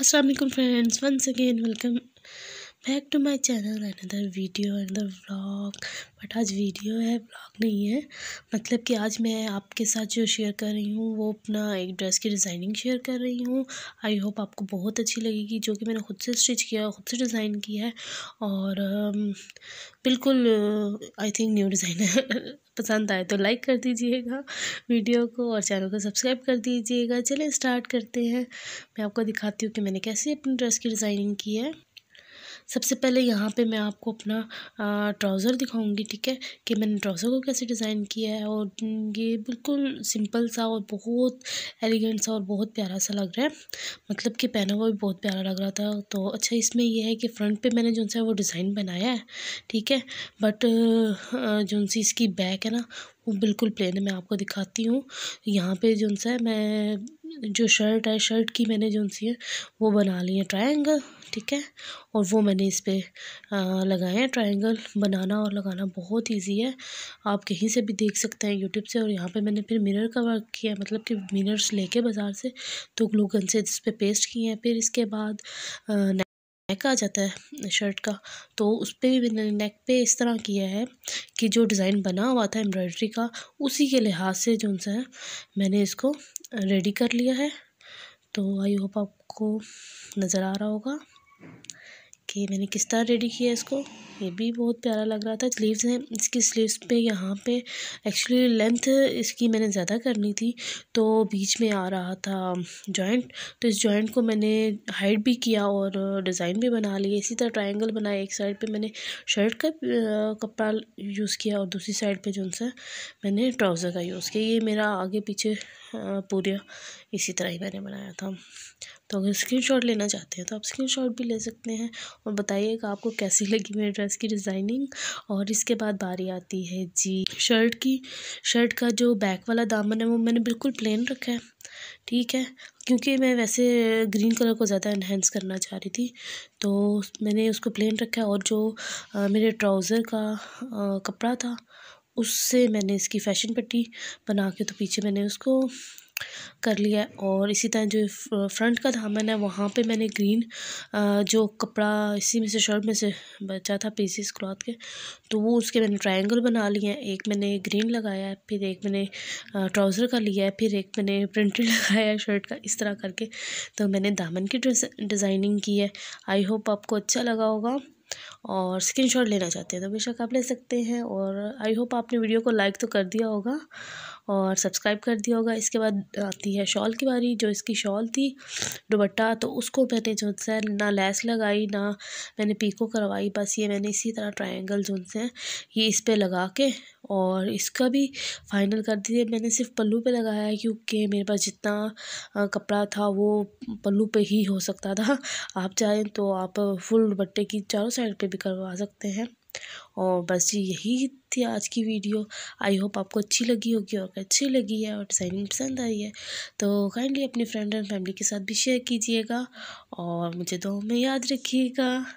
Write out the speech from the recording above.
Aslam friends once again welcome back to my channel another video another vlog but आज video है blog नहीं है मतलब कि आज मैं आपके साथ जो शेयर कर रही हूँ वो अपना एक ड्रेस की डिज़ाइनिंग शेयर कर रही हूँ आई होप आपको बहुत अच्छी लगेगी जो कि मैंने खुद से स्टिच किया है खुद से डिज़ाइन किया है और um, बिल्कुल आई थिंक न्यू डिज़ाइन है पसंद आए तो लाइक कर दीजिएगा वीडियो को और चैनल को सब्सक्राइब कर दीजिएगा चलिए स्टार्ट करते हैं मैं आपको दिखाती हूँ कि मैंने कैसे अपनी ड्रेस की डिज़ाइनिंग की है सबसे पहले यहाँ पे मैं आपको अपना ट्राउज़र दिखाऊंगी ठीक है कि मैंने ट्राउज़र को कैसे डिज़ाइन किया है और ये बिल्कुल सिंपल सा और बहुत एलिगेंट सा और बहुत प्यारा सा लग रहा है मतलब कि पहना हुआ भी बहुत प्यारा लग रहा था तो अच्छा इसमें यह है कि फ्रंट पे मैंने जो सा वो डिज़ाइन बनाया है ठीक है बट जो सी इसकी बैक है ना वो बिल्कुल प्लेन है मैं आपको दिखाती हूँ यहाँ पे जो है मैं जो शर्ट है शर्ट की मैंने जो सी है वो बना ली है ट्रायंगल ठीक है और वो मैंने इस पर लगाए हैं ट्रायंगल बनाना और लगाना बहुत इजी है आप कहीं से भी देख सकते हैं यूट्यूब से और यहाँ पे मैंने फिर मिरर का वर्क किया है मतलब कि मिरर्स लेके बाज़ार से तो ग्लूगन से इस पर पे पेस्ट किए हैं फिर इसके बाद आ, नेक आ जाता है शर्ट का तो उस पर भी मैंने नेक पे इस तरह किया है कि जो डिज़ाइन बना हुआ था एम्ब्रॉयडरी का उसी के लिहाज से जो है मैंने इसको रेडी कर लिया है तो आई होप आपको नज़र आ रहा होगा कि मैंने किस तरह रेडी किया है इसको ये भी बहुत प्यारा लग रहा था स्लीव्स हैं इसकी स्लीव्स पे यहाँ पे एक्चुअली लेंथ इसकी मैंने ज़्यादा करनी थी तो बीच में आ रहा था जॉइंट तो इस जॉइंट को मैंने हाइट भी किया और डिज़ाइन भी बना लिया इसी तरह ट्रायंगल बनाया एक साइड पे मैंने शर्ट का कपड़ा यूज़ किया और दूसरी साइड पर जो सा मैंने ट्राउज़र का यूज़ किया ये मेरा आगे पीछे पूरा इसी तरह ही मैंने बनाया था तो अगर स्क्रीन लेना चाहते हैं तो आप स्क्रीन भी ले सकते हैं और बताइएगा आपको कैसी लगी मेरी ड्रेस ड्रेस की डिज़ाइनिंग और इसके बाद बारी आती है जी शर्ट की शर्ट का जो बैक वाला दामन है वो मैंने बिल्कुल प्लेन रखा है ठीक है क्योंकि मैं वैसे ग्रीन कलर को ज़्यादा इन्हेंस करना चाह रही थी तो मैंने उसको प्लेन रखा है और जो आ, मेरे ट्राउज़र का आ, कपड़ा था उससे मैंने इसकी फ़ैशन पट्टी बना के तो पीछे मैंने उसको कर लिया है और इसी तरह जो फ्रंट का दामन है वहाँ पे मैंने ग्रीन जो कपड़ा इसी में से शर्ट में से बचा था पीसीस क्लॉथ के तो वो उसके मैंने ट्रायंगल बना लिए हैं एक मैंने ग्रीन लगाया है फिर एक मैंने ट्राउज़र का लिया है फिर एक मैंने प्रिंटेड लगाया है शर्ट का इस तरह करके तो मैंने दामन की डिज़ाइनिंग की है आई होप आपको अच्छा लगा होगा और स्क्रीन लेना चाहते हैं तो बेशक आप ले सकते हैं और आई होप आपने वीडियो को लाइक तो कर दिया होगा और सब्सक्राइब कर दिया होगा इसके बाद आती है शॉल की बारी जो इसकी शॉल थी दुबट्टा तो उसको मैंने जो है ना लेस लगाई ना मैंने पीको करवाई बस ये मैंने इसी तरह ट्रायंगल जो है ये इस पर लगा के और इसका भी फाइनल कर दिए मैंने सिर्फ पल्लू पे लगाया है क्योंकि मेरे पास जितना कपड़ा था वो पल्लू पे ही हो सकता था आप चाहें तो आप फुल दुबट्टे की चारों साइड पे भी करवा सकते हैं और बस जी यही थी आज की वीडियो आई होप आपको अच्छी लगी होगी और अच्छी लगी है और डिज़ाइनिंग पसंद आई है तो काइंडली अपने फ्रेंड एंड फैमिली के साथ भी शेयर कीजिएगा और मुझे दो में याद रखिएगा